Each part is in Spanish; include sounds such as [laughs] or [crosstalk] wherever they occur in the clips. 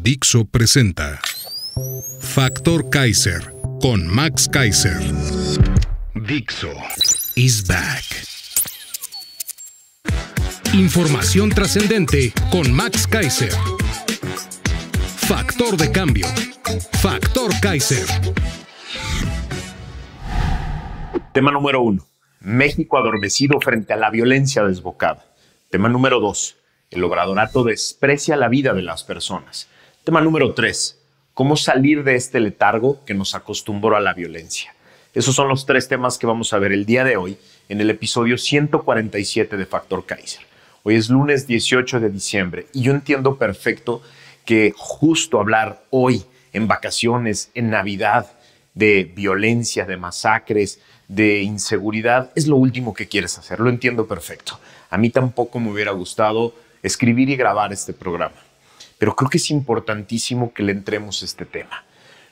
Dixo presenta Factor Kaiser con Max Kaiser. Dixo is back. Información trascendente con Max Kaiser. Factor de cambio. Factor Kaiser. Tema número uno. México adormecido frente a la violencia desbocada. Tema número dos. El obradorato desprecia la vida de las personas. Tema número tres, cómo salir de este letargo que nos acostumbró a la violencia. Esos son los tres temas que vamos a ver el día de hoy en el episodio 147 de Factor Kaiser. Hoy es lunes 18 de diciembre y yo entiendo perfecto que justo hablar hoy, en vacaciones, en Navidad, de violencia, de masacres, de inseguridad, es lo último que quieres hacer. Lo entiendo perfecto. A mí tampoco me hubiera gustado escribir y grabar este programa pero creo que es importantísimo que le entremos este tema.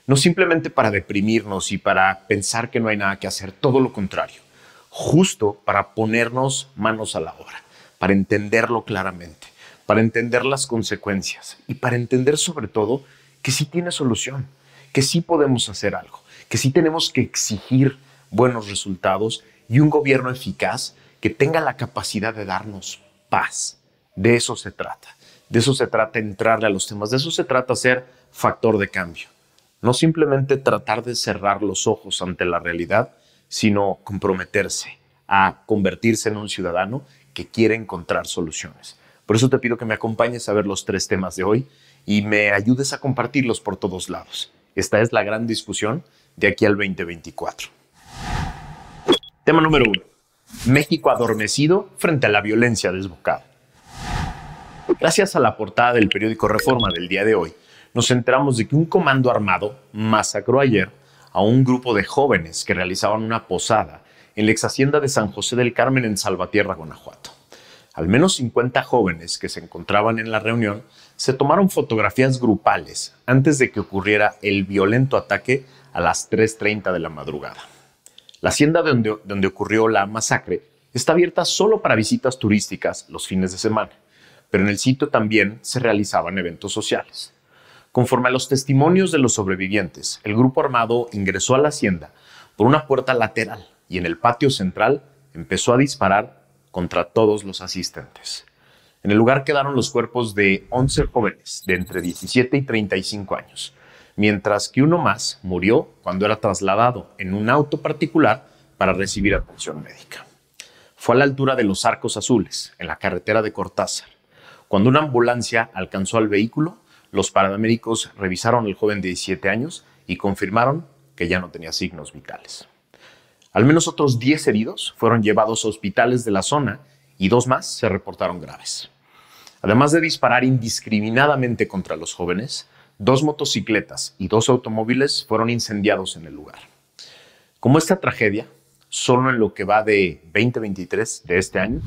No simplemente para deprimirnos y para pensar que no hay nada que hacer, todo lo contrario, justo para ponernos manos a la obra, para entenderlo claramente, para entender las consecuencias y para entender sobre todo que sí tiene solución, que sí podemos hacer algo, que sí tenemos que exigir buenos resultados y un gobierno eficaz que tenga la capacidad de darnos paz. De eso se trata. De eso se trata entrarle a los temas, de eso se trata ser factor de cambio. No simplemente tratar de cerrar los ojos ante la realidad, sino comprometerse a convertirse en un ciudadano que quiere encontrar soluciones. Por eso te pido que me acompañes a ver los tres temas de hoy y me ayudes a compartirlos por todos lados. Esta es la gran discusión de aquí al 2024. Tema número uno. México adormecido frente a la violencia desbocada. Gracias a la portada del periódico Reforma del día de hoy, nos enteramos de que un comando armado masacró ayer a un grupo de jóvenes que realizaban una posada en la ex hacienda de San José del Carmen en Salvatierra, Guanajuato. Al menos 50 jóvenes que se encontraban en la reunión se tomaron fotografías grupales antes de que ocurriera el violento ataque a las 3.30 de la madrugada. La hacienda donde, donde ocurrió la masacre está abierta solo para visitas turísticas los fines de semana pero en el sitio también se realizaban eventos sociales. Conforme a los testimonios de los sobrevivientes, el grupo armado ingresó a la hacienda por una puerta lateral y en el patio central empezó a disparar contra todos los asistentes. En el lugar quedaron los cuerpos de 11 jóvenes de entre 17 y 35 años, mientras que uno más murió cuando era trasladado en un auto particular para recibir atención médica. Fue a la altura de los Arcos Azules, en la carretera de Cortázar, cuando una ambulancia alcanzó al vehículo, los paramédicos revisaron al joven de 17 años y confirmaron que ya no tenía signos vitales. Al menos otros 10 heridos fueron llevados a hospitales de la zona y dos más se reportaron graves. Además de disparar indiscriminadamente contra los jóvenes, dos motocicletas y dos automóviles fueron incendiados en el lugar. Como esta tragedia, solo en lo que va de 2023 de este año,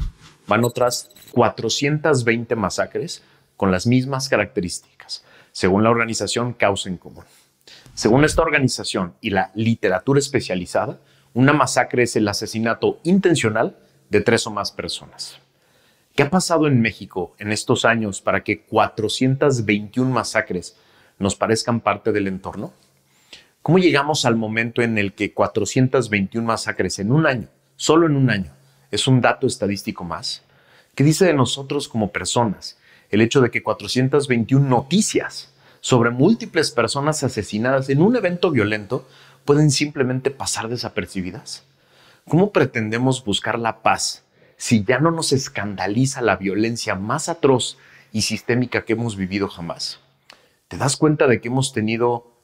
van otras 420 masacres con las mismas características, según la organización Causa en Común. Según esta organización y la literatura especializada, una masacre es el asesinato intencional de tres o más personas. ¿Qué ha pasado en México en estos años para que 421 masacres nos parezcan parte del entorno? ¿Cómo llegamos al momento en el que 421 masacres en un año, solo en un año, es un dato estadístico más, que dice de nosotros como personas el hecho de que 421 noticias sobre múltiples personas asesinadas en un evento violento pueden simplemente pasar desapercibidas? ¿Cómo pretendemos buscar la paz si ya no nos escandaliza la violencia más atroz y sistémica que hemos vivido jamás? ¿Te das cuenta de que hemos tenido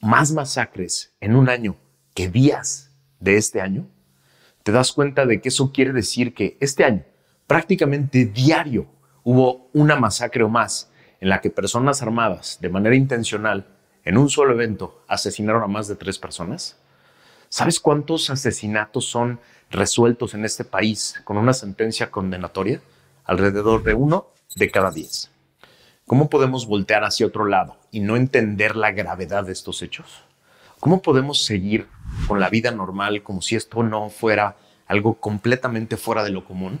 más masacres en un año que días de este año? te das cuenta de que eso quiere decir que este año, prácticamente diario, hubo una masacre o más en la que personas armadas, de manera intencional, en un solo evento, asesinaron a más de tres personas. ¿Sabes cuántos asesinatos son resueltos en este país con una sentencia condenatoria? Alrededor de uno de cada diez. ¿Cómo podemos voltear hacia otro lado y no entender la gravedad de estos hechos? ¿Cómo podemos seguir con la vida normal como si esto no fuera algo completamente fuera de lo común?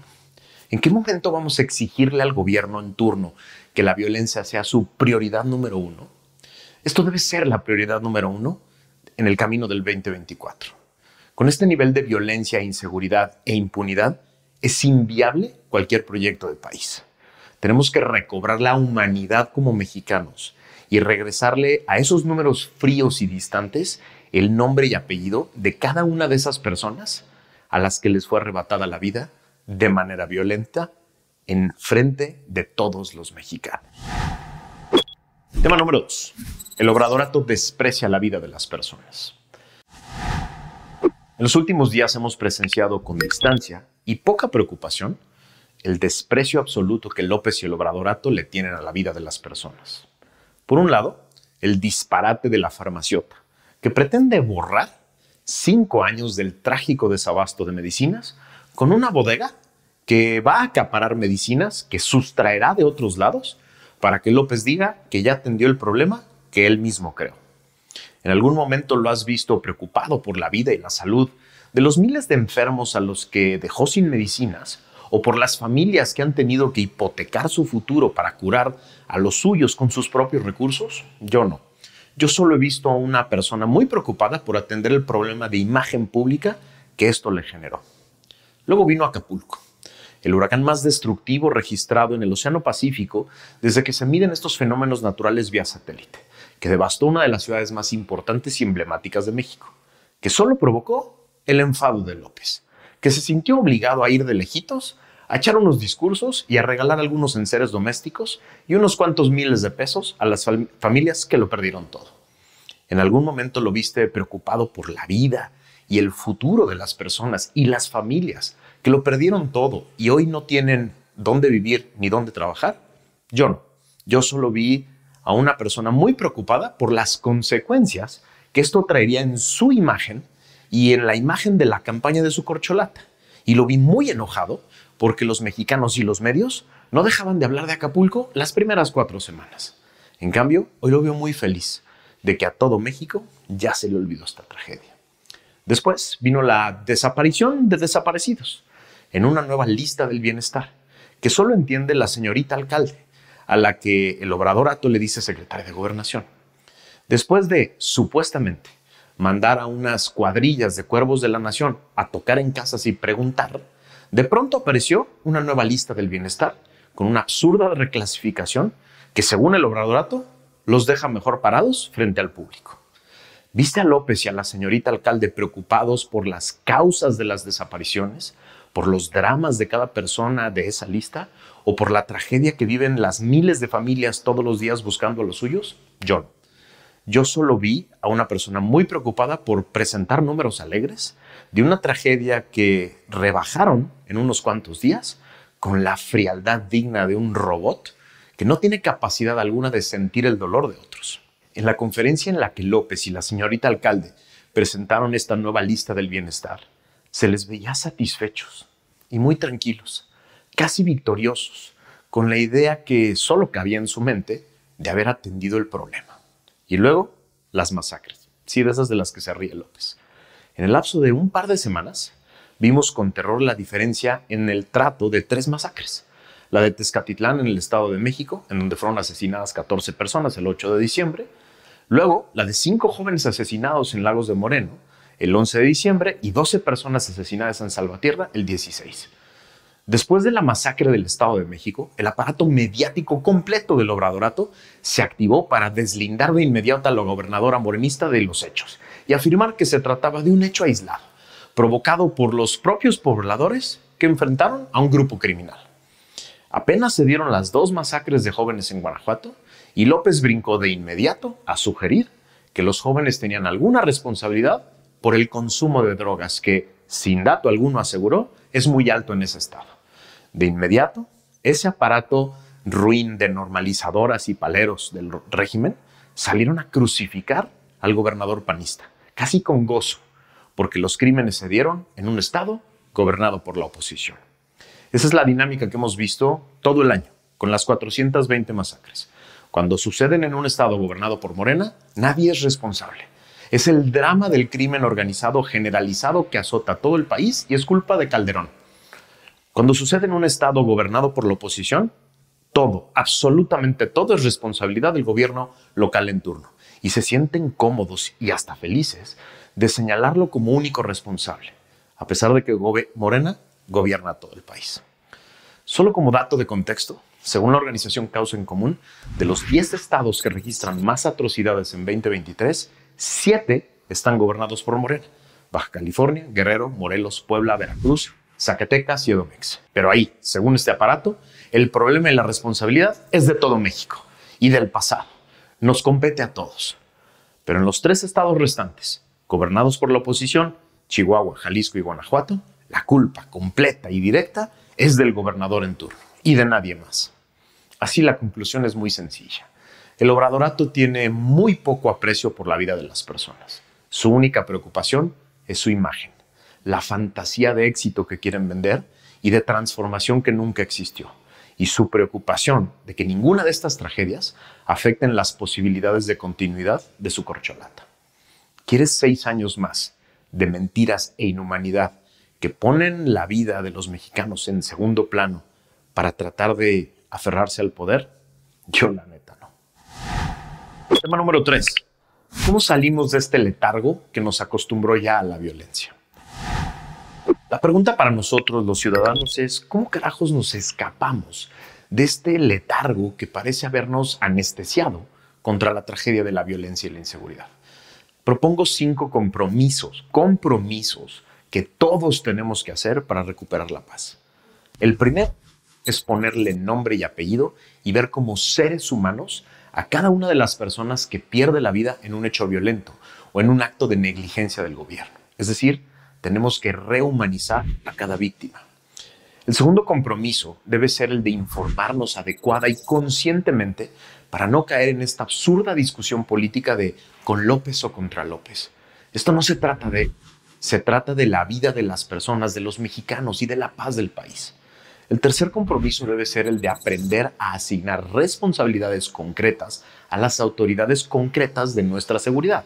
¿En qué momento vamos a exigirle al gobierno en turno que la violencia sea su prioridad número uno? Esto debe ser la prioridad número uno en el camino del 2024. Con este nivel de violencia, inseguridad e impunidad, es inviable cualquier proyecto del país. Tenemos que recobrar la humanidad como mexicanos y regresarle a esos números fríos y distantes el nombre y apellido de cada una de esas personas a las que les fue arrebatada la vida de manera violenta en frente de todos los mexicanos. Tema número 2. El obradorato desprecia la vida de las personas. En los últimos días hemos presenciado con distancia y poca preocupación el desprecio absoluto que López y el obradorato le tienen a la vida de las personas. Por un lado, el disparate de la farmaciota, que pretende borrar cinco años del trágico desabasto de medicinas con una bodega que va a acaparar medicinas que sustraerá de otros lados para que López diga que ya atendió el problema que él mismo creó. En algún momento lo has visto preocupado por la vida y la salud de los miles de enfermos a los que dejó sin medicinas o por las familias que han tenido que hipotecar su futuro para curar a los suyos con sus propios recursos? Yo no. Yo solo he visto a una persona muy preocupada por atender el problema de imagen pública que esto le generó. Luego vino Acapulco, el huracán más destructivo registrado en el Océano Pacífico desde que se miden estos fenómenos naturales vía satélite, que devastó una de las ciudades más importantes y emblemáticas de México, que solo provocó el enfado de López, que se sintió obligado a ir de lejitos, a echar unos discursos y a regalar algunos enseres domésticos y unos cuantos miles de pesos a las familias que lo perdieron todo. En algún momento lo viste preocupado por la vida y el futuro de las personas y las familias que lo perdieron todo y hoy no tienen dónde vivir ni dónde trabajar. Yo no. Yo solo vi a una persona muy preocupada por las consecuencias que esto traería en su imagen y en la imagen de la campaña de su corcholata. Y lo vi muy enojado porque los mexicanos y los medios no dejaban de hablar de Acapulco las primeras cuatro semanas. En cambio, hoy lo veo muy feliz de que a todo México ya se le olvidó esta tragedia. Después vino la desaparición de desaparecidos en una nueva lista del bienestar que solo entiende la señorita alcalde, a la que el obradorato le dice secretaria de gobernación. Después de, supuestamente, mandar a unas cuadrillas de cuervos de la nación a tocar en casas y preguntar, de pronto apareció una nueva lista del bienestar con una absurda reclasificación que, según el obradorato, los deja mejor parados frente al público. ¿Viste a López y a la señorita alcalde preocupados por las causas de las desapariciones, por los dramas de cada persona de esa lista o por la tragedia que viven las miles de familias todos los días buscando a los suyos? Yo yo solo vi a una persona muy preocupada por presentar números alegres de una tragedia que rebajaron en unos cuantos días con la frialdad digna de un robot que no tiene capacidad alguna de sentir el dolor de otros. En la conferencia en la que López y la señorita alcalde presentaron esta nueva lista del bienestar, se les veía satisfechos y muy tranquilos, casi victoriosos, con la idea que solo cabía en su mente de haber atendido el problema. Y luego, las masacres. Sí, de esas de las que se ríe López. En el lapso de un par de semanas, vimos con terror la diferencia en el trato de tres masacres. La de Tezcatitlán en el Estado de México, en donde fueron asesinadas 14 personas el 8 de diciembre. Luego, la de cinco jóvenes asesinados en Lagos de Moreno, el 11 de diciembre, y 12 personas asesinadas en Salvatierra, el 16. Después de la masacre del Estado de México, el aparato mediático completo del obradorato se activó para deslindar de inmediato a la gobernadora morenista de los hechos y afirmar que se trataba de un hecho aislado, provocado por los propios pobladores que enfrentaron a un grupo criminal. Apenas se dieron las dos masacres de jóvenes en Guanajuato y López brincó de inmediato a sugerir que los jóvenes tenían alguna responsabilidad por el consumo de drogas que, sin dato alguno aseguró, es muy alto en ese estado. De inmediato, ese aparato ruin de normalizadoras y paleros del régimen salieron a crucificar al gobernador panista, casi con gozo, porque los crímenes se dieron en un estado gobernado por la oposición. Esa es la dinámica que hemos visto todo el año, con las 420 masacres. Cuando suceden en un estado gobernado por Morena, nadie es responsable. Es el drama del crimen organizado generalizado que azota todo el país y es culpa de Calderón. Cuando sucede en un estado gobernado por la oposición, todo, absolutamente todo es responsabilidad del gobierno local en turno y se sienten cómodos y hasta felices de señalarlo como único responsable, a pesar de que Morena gobierna todo el país. Solo como dato de contexto, según la organización Causa en Común, de los 10 estados que registran más atrocidades en 2023, siete están gobernados por Morena. Baja California, Guerrero, Morelos, Puebla, Veracruz, Zacatecas y Edomex. Pero ahí, según este aparato, el problema y la responsabilidad es de todo México y del pasado. Nos compete a todos. Pero en los tres estados restantes, gobernados por la oposición, Chihuahua, Jalisco y Guanajuato, la culpa completa y directa es del gobernador en turno y de nadie más. Así la conclusión es muy sencilla. El obradorato tiene muy poco aprecio por la vida de las personas. Su única preocupación es su imagen, la fantasía de éxito que quieren vender y de transformación que nunca existió, y su preocupación de que ninguna de estas tragedias afecten las posibilidades de continuidad de su corcholata. ¿Quieres seis años más de mentiras e inhumanidad que ponen la vida de los mexicanos en segundo plano para tratar de aferrarse al poder? Yo la neta no. Tema número 3 ¿Cómo salimos de este letargo que nos acostumbró ya a la violencia? La pregunta para nosotros los ciudadanos es, ¿cómo carajos nos escapamos de este letargo que parece habernos anestesiado contra la tragedia de la violencia y la inseguridad? Propongo cinco compromisos, compromisos que todos tenemos que hacer para recuperar la paz. El primero es ponerle nombre y apellido y ver cómo seres humanos a cada una de las personas que pierde la vida en un hecho violento o en un acto de negligencia del gobierno. Es decir, tenemos que rehumanizar a cada víctima. El segundo compromiso debe ser el de informarnos adecuada y conscientemente para no caer en esta absurda discusión política de con López o contra López. Esto no se trata de, se trata de la vida de las personas, de los mexicanos y de la paz del país. El tercer compromiso debe ser el de aprender a asignar responsabilidades concretas a las autoridades concretas de nuestra seguridad.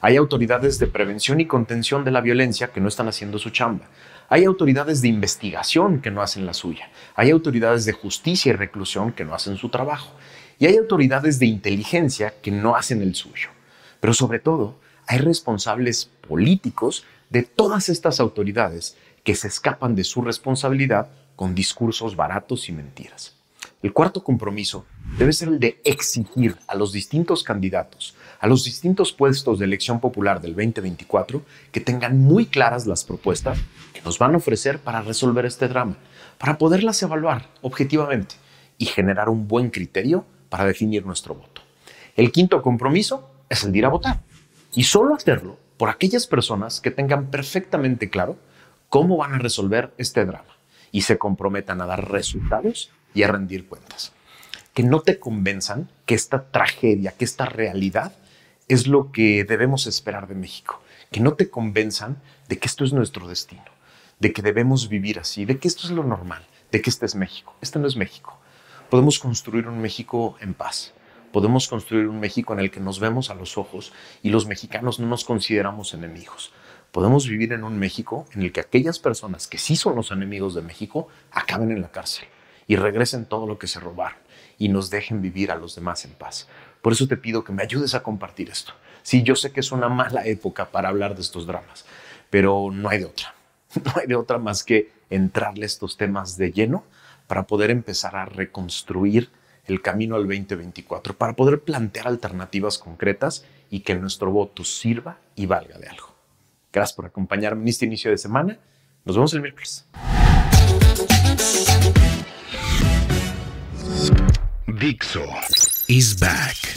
Hay autoridades de prevención y contención de la violencia que no están haciendo su chamba. Hay autoridades de investigación que no hacen la suya. Hay autoridades de justicia y reclusión que no hacen su trabajo. Y hay autoridades de inteligencia que no hacen el suyo. Pero sobre todo, hay responsables políticos de todas estas autoridades que se escapan de su responsabilidad con discursos baratos y mentiras. El cuarto compromiso debe ser el de exigir a los distintos candidatos, a los distintos puestos de elección popular del 2024, que tengan muy claras las propuestas que nos van a ofrecer para resolver este drama, para poderlas evaluar objetivamente y generar un buen criterio para definir nuestro voto. El quinto compromiso es el de ir a votar y solo hacerlo por aquellas personas que tengan perfectamente claro cómo van a resolver este drama y se comprometan a dar resultados y a rendir cuentas. Que no te convenzan que esta tragedia, que esta realidad es lo que debemos esperar de México. Que no te convenzan de que esto es nuestro destino, de que debemos vivir así, de que esto es lo normal, de que este es México. Este no es México. Podemos construir un México en paz, podemos construir un México en el que nos vemos a los ojos y los mexicanos no nos consideramos enemigos podemos vivir en un México en el que aquellas personas que sí son los enemigos de México acaben en la cárcel y regresen todo lo que se robaron y nos dejen vivir a los demás en paz. Por eso te pido que me ayudes a compartir esto. Sí, yo sé que es una mala época para hablar de estos dramas, pero no hay de otra. [laughs] No hay de otra más que entrarle estos temas de lleno para poder empezar a reconstruir el camino al 2024, para poder plantear alternativas concretas y que nuestro voto sirva y valga de algo. Gracias por acompañarme en este inicio de semana. Nos vemos el miércoles. Vixor is back.